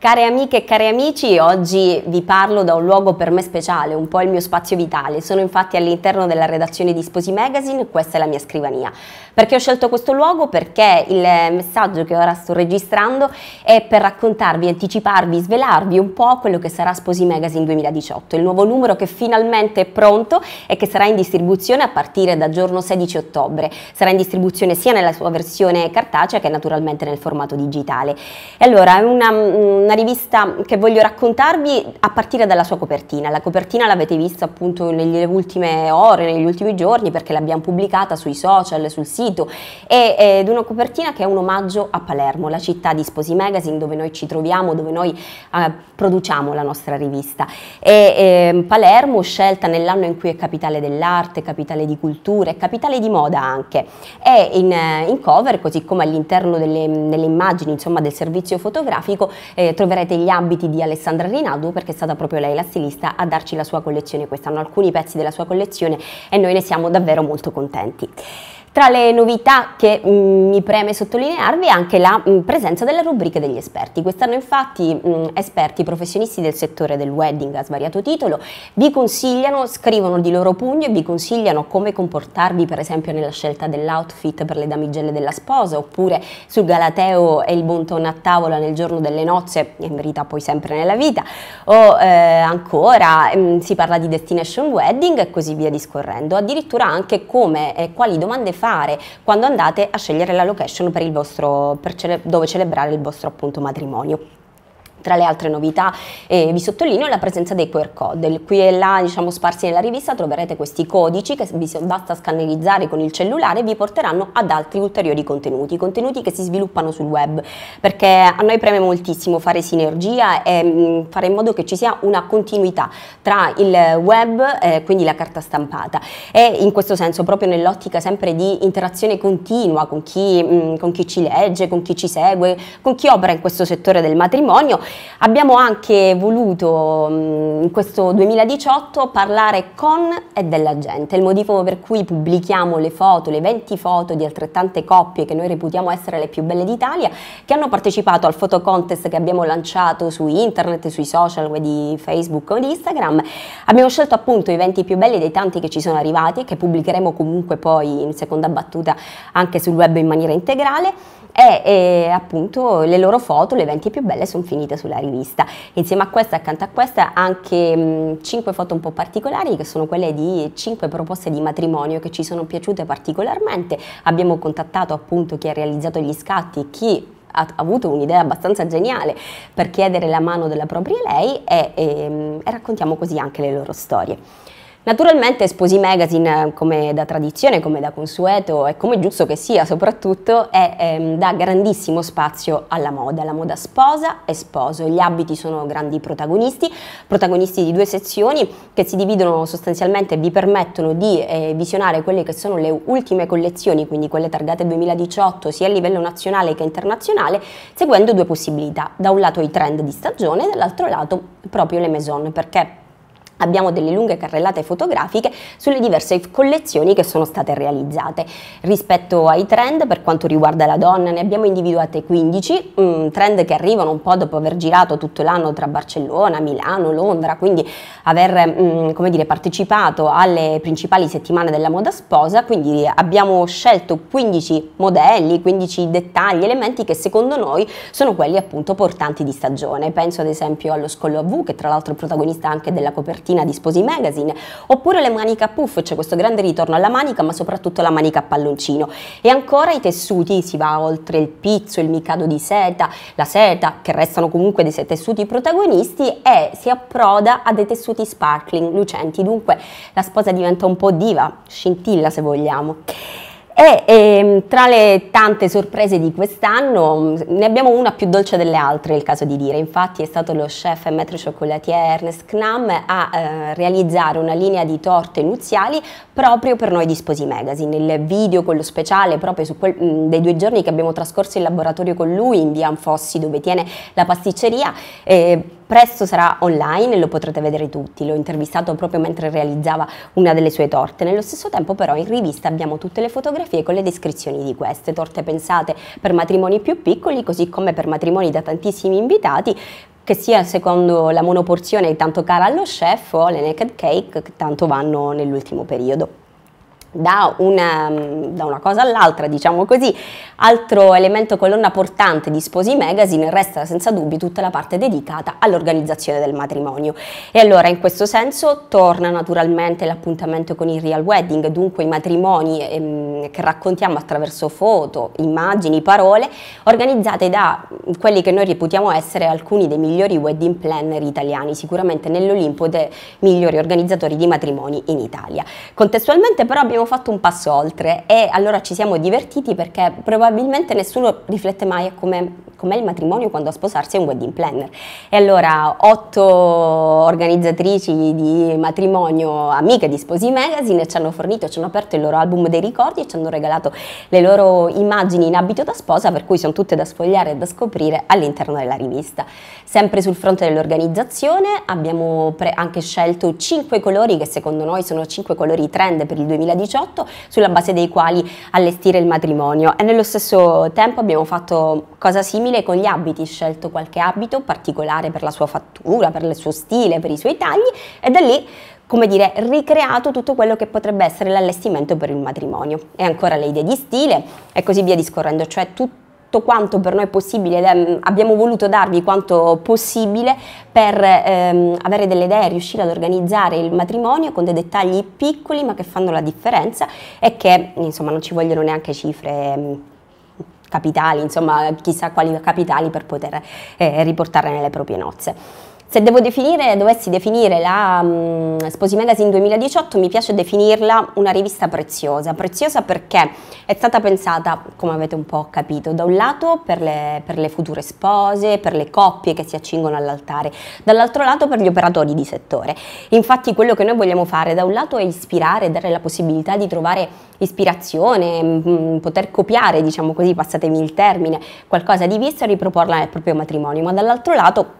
Care amiche e cari amici, oggi vi parlo da un luogo per me speciale, un po' il mio spazio vitale. Sono infatti all'interno della redazione di Sposi Magazine, questa è la mia scrivania. Perché ho scelto questo luogo? Perché il messaggio che ora sto registrando è per raccontarvi, anticiparvi, svelarvi un po' quello che sarà Sposi Magazine 2018, il nuovo numero che finalmente è pronto e che sarà in distribuzione a partire da giorno 16 ottobre. Sarà in distribuzione sia nella sua versione cartacea che naturalmente nel formato digitale. E allora, è una, una mm, una rivista che voglio raccontarvi a partire dalla sua copertina. La copertina l'avete vista appunto nelle ultime ore, negli ultimi giorni, perché l'abbiamo pubblicata sui social, sul sito, ed una copertina che è un omaggio a Palermo, la città di Sposi Magazine, dove noi ci troviamo, dove noi eh, produciamo la nostra rivista. E, eh, Palermo, scelta nell'anno in cui è capitale dell'arte, capitale di cultura e capitale di moda anche. E in, eh, in cover, così come all'interno delle, delle, immagini insomma, del servizio fotografico, eh, troverete gli abiti di Alessandra Rinaldo perché è stata proprio lei la stilista a darci la sua collezione quest'anno, alcuni pezzi della sua collezione e noi ne siamo davvero molto contenti. Tra le novità che mm, mi preme sottolinearvi è anche la mm, presenza della rubrica degli esperti. Quest'anno infatti mm, esperti professionisti del settore del wedding a svariato titolo vi consigliano, scrivono di loro pugno e vi consigliano come comportarvi per esempio nella scelta dell'outfit per le damigelle della sposa oppure sul galateo e il bonton a tavola nel giorno delle nozze in verità poi sempre nella vita o eh, ancora si parla di destination wedding e così via discorrendo. Addirittura anche come e eh, quali domande fare quando andate a scegliere la location per il vostro, per cele dove celebrare il vostro appunto matrimonio. Tra le altre novità eh, vi sottolineo la presenza dei QR code, qui e là diciamo, sparsi nella rivista troverete questi codici che basta scannerizzare con il cellulare e vi porteranno ad altri ulteriori contenuti, contenuti che si sviluppano sul web perché a noi preme moltissimo fare sinergia e mh, mm, fare in modo che ci sia una continuità tra il web, eh, quindi la carta stampata e in questo senso proprio nell'ottica sempre di interazione continua con chi, mh, mm, con chi ci legge, con chi ci segue, con chi opera in questo settore del matrimonio Abbiamo anche voluto mm, in questo 2018 parlare con e della gente, il motivo per cui pubblichiamo le foto, le 20 foto di altrettante coppie che noi reputiamo essere le più belle d'Italia, che hanno partecipato al photo contest che abbiamo lanciato su internet, sui social di Facebook o di Instagram. Abbiamo scelto appunto i 20 più belli dei tanti che ci sono arrivati e che pubblicheremo comunque poi in seconda battuta anche sul web in maniera integrale e, e appunto le loro foto, le 20 più belle, sono finite sulla rivista. Insieme a questa, accanto a questa, anche mh, 5 foto un po' particolari che sono quelle di 5 proposte di matrimonio che ci sono piaciute particolarmente. Abbiamo contattato appunto chi ha realizzato gli scatti, chi ha avuto un'idea abbastanza geniale per chiedere la mano della propria lei e, e, ehm, e raccontiamo così anche le loro storie. Naturalmente Sposi Magazine, eh, come da tradizione, come da consueto e come giusto che sia soprattutto, è, ehm, dà grandissimo spazio alla moda, alla moda sposa e sposo. Gli abiti sono grandi protagonisti, protagonisti di due sezioni che si dividono sostanzialmente e vi permettono di eh, visionare quelle che sono le ultime collezioni, quindi quelle targate 2018 sia a livello nazionale che internazionale, seguendo due possibilità. Da un lato i trend di stagione, dall'altro lato proprio le maison, perché abbiamo delle lunghe carrellate fotografiche sulle diverse collezioni che sono state realizzate. Rispetto ai trend per quanto riguarda la donna ne abbiamo individuate 15, mm, trend che arrivano un po' dopo aver girato tutto l'anno tra Barcellona, Milano, Londra, quindi aver mm, dire, partecipato alle principali settimane della moda sposa, quindi abbiamo scelto 15 modelli, 15 dettagli, elementi che secondo noi sono quelli appunto portanti di stagione. Penso ad esempio allo scollo a V che tra l'altro è protagonista anche della copertina copertina di Sposi Magazine, oppure le maniche a puff, c'è cioè questo grande ritorno alla manica, ma soprattutto la manica a palloncino. E ancora i tessuti, si va oltre il pizzo, il micado di seta, la seta, che restano comunque dei tessuti protagonisti, e si approda a dei tessuti sparkling, lucenti, dunque la sposa diventa un po' diva, scintilla se vogliamo. E, e, ehm, tra le tante sorprese di quest'anno mm, ne abbiamo una più dolce delle altre, è il caso di dire. Infatti è stato lo chef e maître cioccolatier Ernest Knam a eh, realizzare una linea di torte nuziali proprio per noi di Sposi Magazine. Il video, quello speciale, proprio su quel, mh, mm, dei due giorni che abbiamo trascorso in laboratorio con lui in via Anfossi dove tiene la pasticceria, eh, presto sarà online e lo potrete vedere tutti, l'ho intervistato proprio mentre realizzava una delle sue torte, nello stesso tempo però in rivista abbiamo tutte le fotografie con le descrizioni di queste, torte pensate per matrimoni più piccoli così come per matrimoni da tantissimi invitati, che sia secondo la monoporzione tanto cara allo chef o le naked cake che tanto vanno nell'ultimo periodo da una, da una, cosa all'altra, diciamo così. Altro elemento colonna portante di Sposi Magazine resta senza dubbio tutta la parte dedicata all'organizzazione del matrimonio. E allora in questo senso torna naturalmente l'appuntamento con il real wedding, dunque i matrimoni ehm, che raccontiamo attraverso foto, immagini, parole, organizzate da quelli che noi reputiamo essere alcuni dei migliori wedding planner italiani, sicuramente nell'Olimpo dei migliori organizzatori di matrimoni in Italia. Contestualmente però abbiamo abbiamo fatto un passo oltre e allora ci siamo divertiti perché probabilmente nessuno riflette mai a come com'è il matrimonio quando a sposarsi è un wedding planner. E allora otto organizzatrici di matrimonio, amiche di Sposi Magazine, ci hanno fornito, ci hanno aperto il loro album dei ricordi e ci hanno regalato le loro immagini in abito da sposa, per cui sono tutte da sfogliare e da scoprire all'interno della rivista. Sempre sul fronte dell'organizzazione abbiamo anche scelto cinque colori che secondo noi sono cinque colori trend per il 2018 18 sulla base dei quali allestire il matrimonio e nello stesso tempo abbiamo fatto cosa simile con gli abiti, scelto qualche abito particolare per la sua fattura, per il suo stile, per i suoi tagli e da lì come dire, ricreato tutto quello che potrebbe essere l'allestimento per il matrimonio. E ancora le idee di stile e così via discorrendo, cioè tutto tutto quanto per noi è possibile mm, abbiamo voluto darvi quanto possibile per ehm, avere delle idee, riuscire ad organizzare il matrimonio con dei dettagli piccoli ma che fanno la differenza e che insomma non ci vogliono neanche cifre mm, capitali, insomma chissà quali capitali per poter eh, riportare nelle proprie nozze. Se devo definire, dovessi definire la um, Sposi Magazine 2018, mi piace definirla una rivista preziosa. Preziosa perché è stata pensata, come avete un po' capito, da un lato per le, per le future spose, per le coppie che si accingono all'altare, dall'altro lato per gli operatori di settore. Infatti quello che noi vogliamo fare da un lato è ispirare, dare la possibilità di trovare ispirazione, mh, mm, poter copiare, diciamo così, passatemi il termine, qualcosa di visto e riproporla nel proprio matrimonio, ma dall'altro lato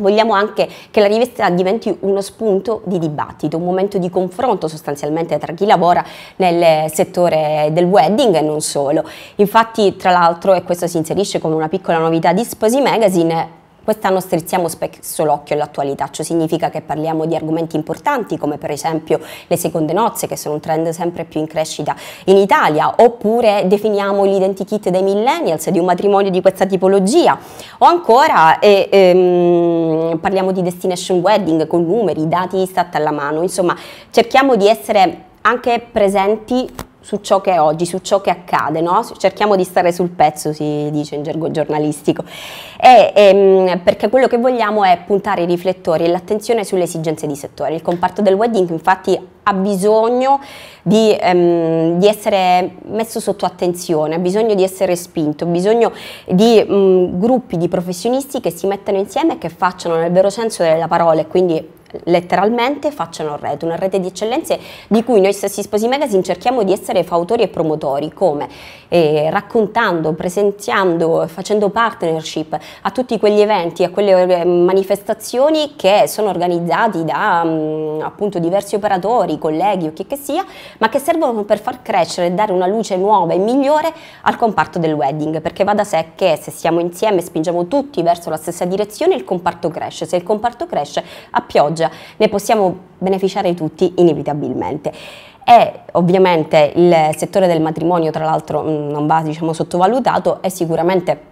Vogliamo anche che la rivista diventi uno spunto di dibattito, un momento di confronto sostanzialmente tra chi lavora nel settore del wedding e non solo. Infatti, tra l'altro, e questo si inserisce come una piccola novità di Sposi Magazine, Quest'anno strizziamo spesso l'occhio all'attualità, ciò significa che parliamo di argomenti importanti come per esempio le seconde nozze che sono un trend sempre più in crescita in Italia oppure definiamo l'identikit dei millennials di un matrimonio di questa tipologia o ancora eh, ehm, parliamo di destination wedding con numeri, dati stat alla mano, insomma cerchiamo di essere anche presenti su ciò che è oggi, su ciò che accade, no? cerchiamo di stare sul pezzo, si dice in gergo giornalistico, e, e, ehm, perché quello che vogliamo è puntare i riflettori e l'attenzione sulle esigenze di settore. Il comparto del wedding infatti ha bisogno di, um, di essere messo sotto attenzione, ha bisogno di essere spinto, ha bisogno di um, gruppi di professionisti che si mettano insieme e che facciano nel vero senso della parola e quindi letteralmente facciano rete, una rete di eccellenze di cui noi stessi Sposi Magazine cerchiamo di essere fautori e promotori, come eh, raccontando, presenziando, facendo partnership a tutti quegli eventi, a quelle eh, manifestazioni che sono organizzati da mh, mm, appunto diversi operatori, colleghi o chi che sia, ma che servono per far crescere e dare una luce nuova e migliore al comparto del wedding, perché va da sé che se siamo insieme spingiamo tutti verso la stessa direzione il comparto cresce, se il comparto cresce a pioggia spiaggia, ne possiamo beneficiare tutti inevitabilmente. E ovviamente il settore del matrimonio, tra l'altro, mm, non va diciamo, sottovalutato, è sicuramente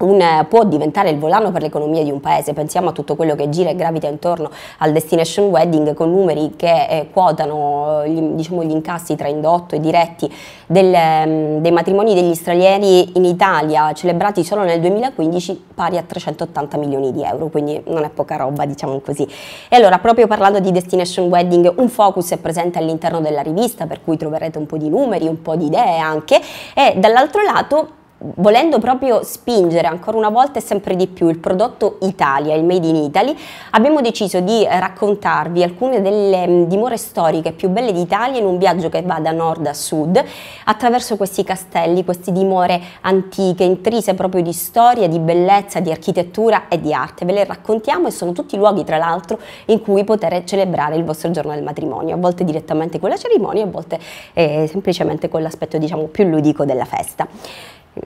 un, eh, può diventare il volano per l'economia di un paese, pensiamo a tutto quello che gira e gravita intorno al destination wedding con numeri che eh, quotano eh, gli, diciamo, gli, incassi tra indotto e diretti del, mm, dei matrimoni degli stranieri in Italia celebrati solo nel 2015 pari a 380 milioni di euro, quindi non è poca roba diciamo così. E allora proprio parlando di destination wedding un focus è presente all'interno della rivista per cui troverete un po' di numeri, un po' di idee anche e dall'altro lato volendo proprio spingere ancora una volta e sempre di più il prodotto Italia, il Made in Italy, abbiamo deciso di raccontarvi alcune delle mm, dimore storiche più belle d'Italia in un viaggio che va da nord a sud, attraverso questi castelli, queste dimore antiche, intrise proprio di storia, di bellezza, di architettura e di arte. Ve le raccontiamo e sono tutti luoghi, tra l'altro, in cui poter celebrare il vostro giorno del matrimonio, a volte direttamente con la cerimonia, a volte eh, semplicemente con l'aspetto diciamo più ludico della festa.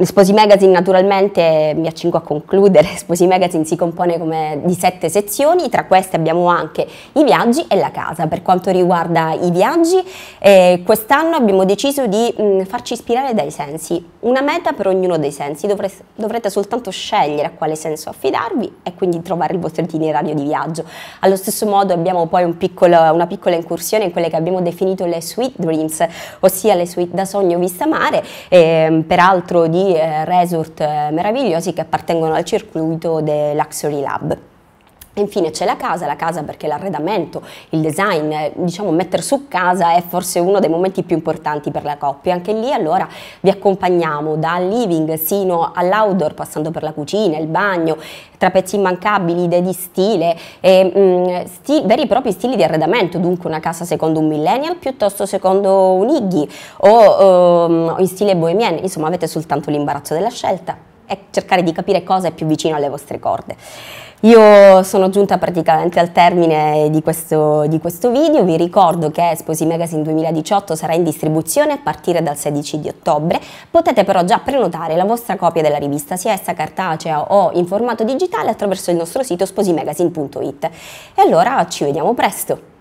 Sposi Magazine naturalmente mi accingo a concludere, Sposi Magazine si compone come, di sette sezioni, tra queste abbiamo anche i viaggi e la casa. Per quanto riguarda i viaggi, eh, quest'anno abbiamo deciso di mh, mm, farci ispirare dai sensi, una meta per ognuno dei sensi, Dovre dovrete soltanto scegliere a quale senso affidarvi e quindi trovare il vostro itinerario di viaggio. Allo stesso modo abbiamo poi un piccolo, una piccola incursione in quelle che abbiamo definito le sweet dreams, ossia le suite da sogno vista mare, eh, peraltro di eh, resort eh, meravigliosi che appartengono al circuito dell'Axoli Lab. Infine c'è la casa, la casa perché l'arredamento, il design, eh, diciamo mettere su casa è forse uno dei momenti più importanti per la coppia. Anche lì allora vi accompagniamo dal living sino all'outdoor, passando per la cucina, il bagno, trapezzi immancabili, idee di stile, e, mh, mm, sti, veri e propri stili di arredamento, dunque una casa secondo un millennial piuttosto secondo un Iggy o um, in stile bohemian, insomma avete soltanto l'imbarazzo della scelta e cercare di capire cosa è più vicino alle vostre corde. Io sono giunta praticamente al termine di questo, di questo video, vi ricordo che Esposi Magazine 2018 sarà in distribuzione a partire dal 16 di ottobre, potete però già prenotare la vostra copia della rivista, sia essa cartacea o in formato digitale, attraverso il nostro sito sposimagazine.it. E allora ci vediamo presto!